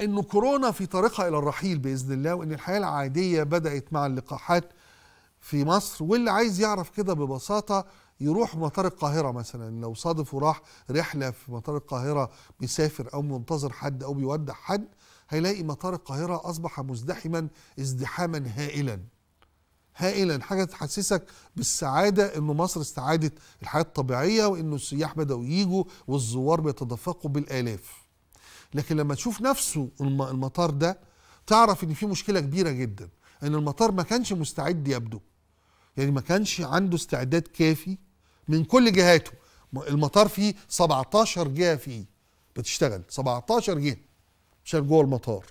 انه كورونا في طريقها الى الرحيل باذن الله وان الحياه العاديه بدات مع اللقاحات في مصر واللي عايز يعرف كده ببساطه يروح مطار القاهرة مثلا لو صادف وراح رحلة في مطار القاهرة بيسافر أو منتظر حد أو بيودع حد هيلاقي مطار القاهرة أصبح مزدحما ازدحاما هائلا هائلا حاجة تحسسك بالسعادة أنه مصر استعادت الحياة الطبيعية وأنه السياح بدأوا ييجوا والزوار بيتدفقوا بالآلاف لكن لما تشوف نفسه المطار ده تعرف ان في مشكله كبيره جدا ان المطار ما كانش مستعد يبدو يعني ما كانش عنده استعداد كافي من كل جهاته المطار فيه 17 جهه فيه بتشتغل 17 جهه بتشتغل جوه المطار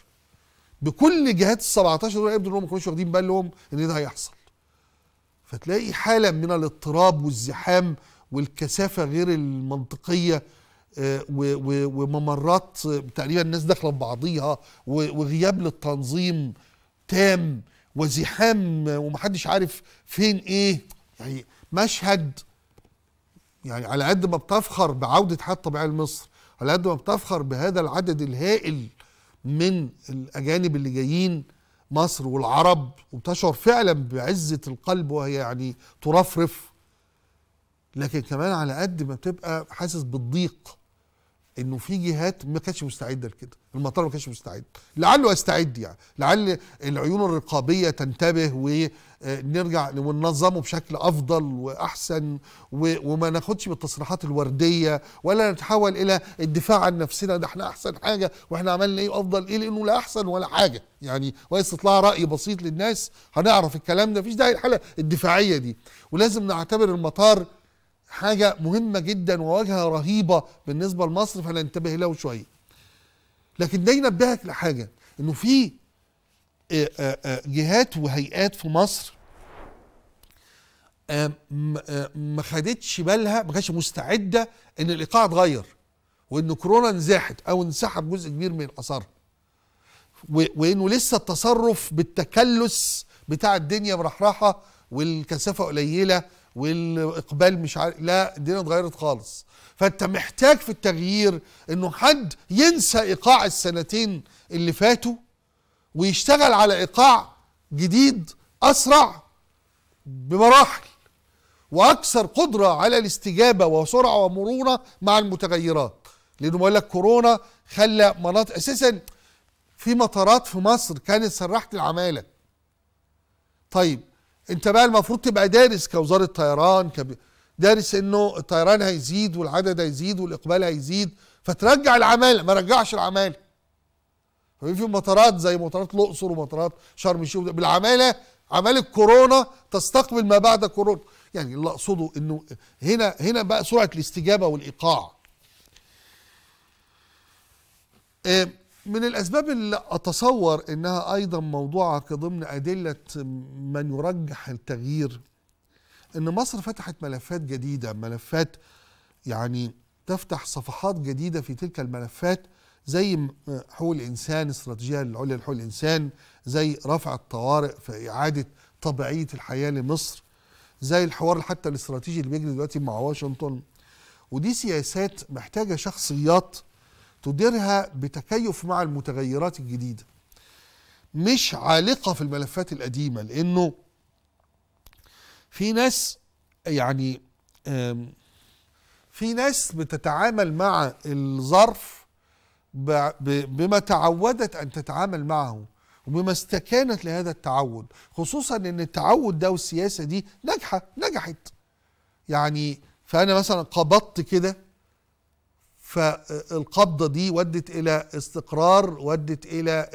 بكل جهات ال 17 دول يبدو انهم ما كانوش واخدين بالهم ان ده هيحصل فتلاقي حاله من الاضطراب والزحام والكثافه غير المنطقيه آه، وممرات تقريبا الناس داخله في بعضيها وغياب للتنظيم تام وزحام ومحدش عارف فين ايه يعني مشهد يعني على قد ما بتفخر بعودة حياة طبيعيه لمصر على قد ما بتفخر بهذا العدد الهائل من الأجانب اللي جايين مصر والعرب وبتشعر فعلا بعزة القلب وهي يعني ترفرف لكن كمان على قد ما بتبقى حاسس بالضيق انه في جهات ما كانتش مستعده لكده المطار ما كانش مستعد لعله استعد يعني لعل العيون الرقابيه تنتبه ونرجع آه، وننظمه بشكل افضل واحسن وما ناخدش بالتصريحات الورديه ولا نتحول الى الدفاع عن نفسنا ده احنا احسن حاجه واحنا عملنا ايه افضل ايه لانه لا احسن ولا حاجه يعني واستطلاع راي بسيط للناس هنعرف الكلام ده مفيش داعي الحاله الدفاعيه دي ولازم نعتبر المطار حاجه مهمه جدا وواجهه رهيبه بالنسبه لمصر فننتبه له شويه لكن ده ينبهك لحاجه انه في آه، آه، آه، جهات وهيئات في مصر ما خدتش بالها ما كانتش مستعده ان الايقاع اتغير وان كورونا انزاحت او انسحب جزء كبير من اثارها وانه لسه التصرف بالتكلس بتاع الدنيا مرحرحه والكثافه قليله والاقبال مش عارف لا الدنيا اتغيرت خالص فانت محتاج في التغيير انه حد ينسى ايقاع السنتين اللي فاتوا ويشتغل على ايقاع جديد اسرع بمراحل واكثر قدره على الاستجابه وسرعه ومرونه مع المتغيرات لانه بقول لك كورونا خلى مناطق اساسا في مطارات في مصر كانت سرحت العماله طيب انت بقى المفروض تبقى دارس كوزاره طيران كب... دارس انه الطيران هيزيد والعدد هيزيد والاقبال هيزيد فترجع العماله ما رجعش العماله في مطارات زي مطارات الاقصر ومطارات شرم الشيخ بالعماله عماله كورونا تستقبل ما بعد كورونا يعني اللي اقصده انه هنا هنا بقى سرعه الاستجابه والايقاع آه، من الأسباب اللي أتصور أنها أيضا موضوعه كضمن أدلة من يرجح التغيير أن مصر فتحت ملفات جديدة ملفات يعني تفتح صفحات جديدة في تلك الملفات زي حقوق الإنسان استراتيجية العليا لحقوق الإنسان زي رفع الطوارئ في إعادة طبيعية الحياة لمصر زي الحوار حتى الاستراتيجي اللي بيجري دلوقتي مع واشنطن ودي سياسات محتاجة شخصيات تديرها بتكيف مع المتغيرات الجديده مش عالقه في الملفات القديمه لانه في ناس يعني في ناس بتتعامل مع الظرف بما تعودت ان تتعامل معه وبما استكانت لهذا التعود خصوصا ان التعود ده والسياسه دي ناجحه نجحت يعني فانا مثلا قبضت كده فالقبضه دي ودت الى استقرار ودت الى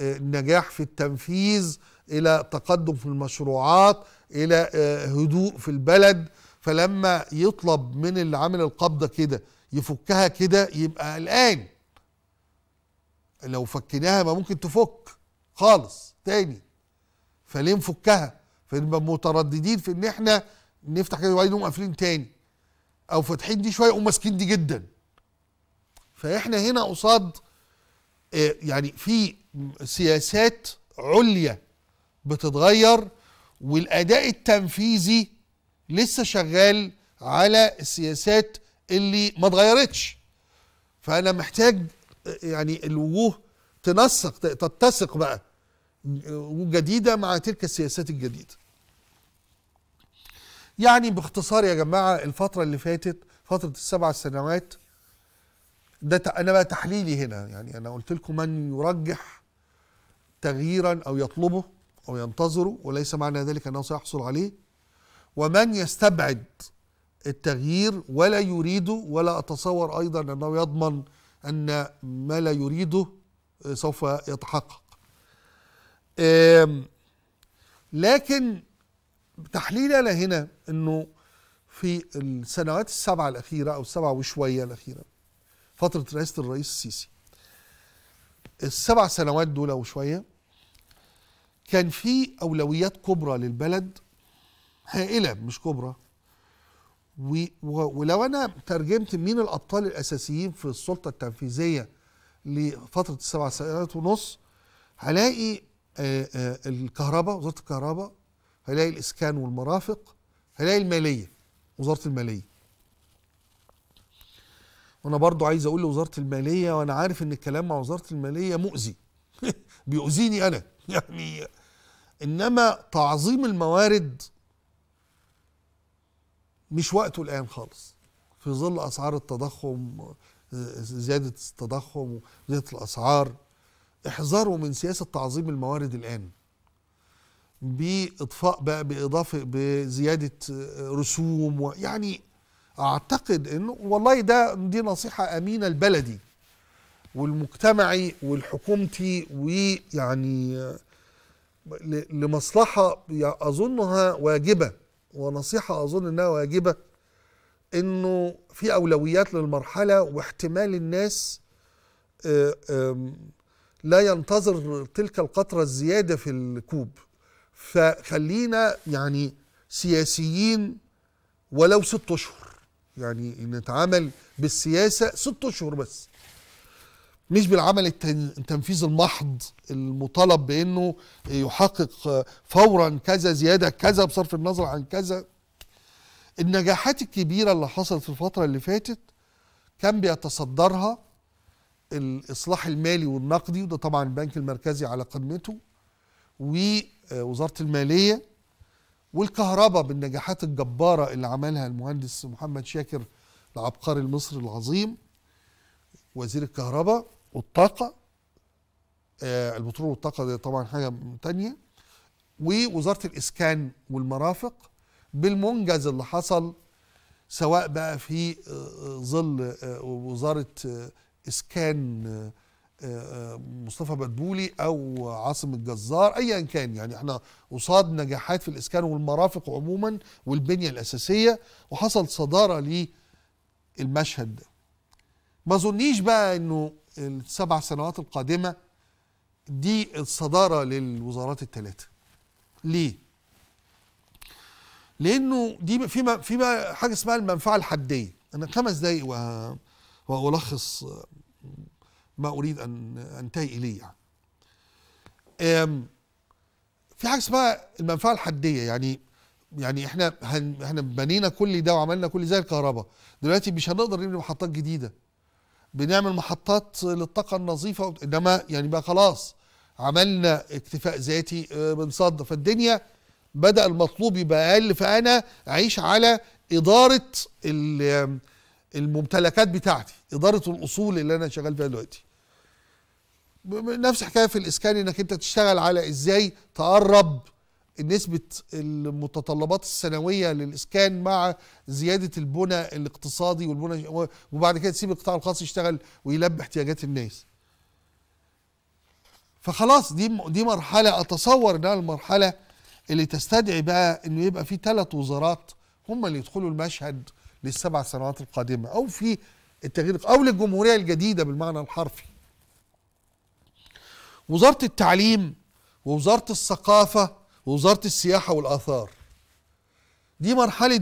النجاح آه، آه، في التنفيذ الى تقدم في المشروعات الى آه، هدوء في البلد فلما يطلب من اللي عامل القبضه كده يفكها كده يبقى قلقان لو فكناها ما ممكن تفك خالص تاني فليه نفكها فنبقى مترددين في ان احنا نفتح كده وبعدين نقوم قافلين تاني او فاتحين دي شويه وماسكين دي جدا فاحنا هنا قصاد آه، يعني في سياسات عليا بتتغير والاداء التنفيذي لسه شغال على السياسات اللي ما اتغيرتش فانا محتاج آه، يعني الوجوه تنسق تتسق بقى آه، وجديده مع تلك السياسات الجديده يعني باختصار يا جماعه الفتره اللي فاتت فتره السبع سنوات ده انا بقى تحليلي هنا يعني انا قلت لكم من يرجح تغييرا او يطلبه او ينتظره وليس معنى ذلك انه سيحصل عليه ومن يستبعد التغيير ولا يريده ولا اتصور ايضا انه يضمن ان ما لا يريده آه، سوف يتحقق لكن تحليلي انا هنا انه في السنوات السبعه الاخيره او السبعه وشويه الاخيره فتره رئاسه الرئيس السيسي السبع سنوات دول وشويه كان في اولويات كبرى للبلد هائله مش كبرى ولو انا ترجمت مين الابطال الاساسيين في السلطه التنفيذيه لفتره السبع سنوات ونص هلاقي آه، آه، الكهرباء وزاره الكهرباء هيلاقي الإسكان والمرافق هيلاقي المالية وزارة المالية وأنا برضو عايز أقول لوزارة المالية وأنا عارف إن الكلام مع وزارة المالية مؤذي بيؤذيني أنا يعني إنما تعظيم الموارد مش وقته الآن خالص في ظل أسعار التضخم زيادة التضخم وزيادة الأسعار احذروا من سياسة تعظيم الموارد الآن باطفاء بقى باضافه بزياده رسوم يعني اعتقد انه والله ده دي نصيحه امينه البلدي والمجتمعي والحكومتي ويعني لمصلحه اظنها واجبه ونصيحه اظن انها واجبه انه في اولويات للمرحله واحتمال الناس آه، لا ينتظر تلك القطره الزياده في الكوب فخلينا يعني سياسيين ولو ست اشهر يعني نتعامل بالسياسه ست اشهر بس مش بالعمل التنفيذ المحض المطالب بانه يحقق فورا كذا زياده كذا بصرف النظر عن كذا النجاحات الكبيره اللي حصلت في الفتره اللي فاتت كان بيتصدرها الاصلاح المالي والنقدي وده طبعا البنك المركزي على قمته و آه، وزاره الماليه والكهرباء بالنجاحات الجباره اللي عملها المهندس محمد شاكر العبقري المصري العظيم وزير الكهرباء والطاقه آه، البترول والطاقه دي طبعا حاجه تانية ووزاره الاسكان والمرافق بالمنجز اللي حصل سواء بقى في آه، ظل وزاره اسكان مصطفى بدبولي او عاصم الجزار ايا كان يعني احنا قصاد نجاحات في الاسكان والمرافق عموما والبنيه الاساسيه وحصل صداره للمشهد ده ما ظنيش بقى انه السبع سنوات القادمه دي الصداره للوزارات الثلاثه ليه لانه دي في في حاجه اسمها المنفعه الحديه انا خمس دقايق والخص ما اريد ان انتهي اليه يعني في حاجه اسمها المنفعه الحديه يعني يعني احنا هن احنا بنينا كل ده وعملنا كل زي الكهرباء دلوقتي مش هنقدر نبني محطات جديده بنعمل محطات للطاقه النظيفه انما يعني بقى خلاص عملنا اكتفاء ذاتي آه، بنصدر فالدنيا بدا المطلوب يبقى اقل فانا اعيش على اداره الممتلكات بتاعتي اداره الاصول اللي انا شغال فيها دلوقتي نفس حكايه في الاسكان انك انت تشتغل على ازاي تقرب نسبه المتطلبات السنويه للاسكان مع زياده البنى الاقتصادي والبنى وبعد كده تسيب القطاع الخاص يشتغل ويلبي احتياجات الناس. فخلاص دي دي مرحله اتصور انها المرحله اللي تستدعي بقى انه يبقى في ثلاث وزارات هم اللي يدخلوا المشهد للسبع سنوات القادمه او في التغيير او للجمهوريه الجديده بالمعنى الحرفي. وزارة التعليم ووزارة الثقافة ووزارة السياحة والآثار دي مرحلة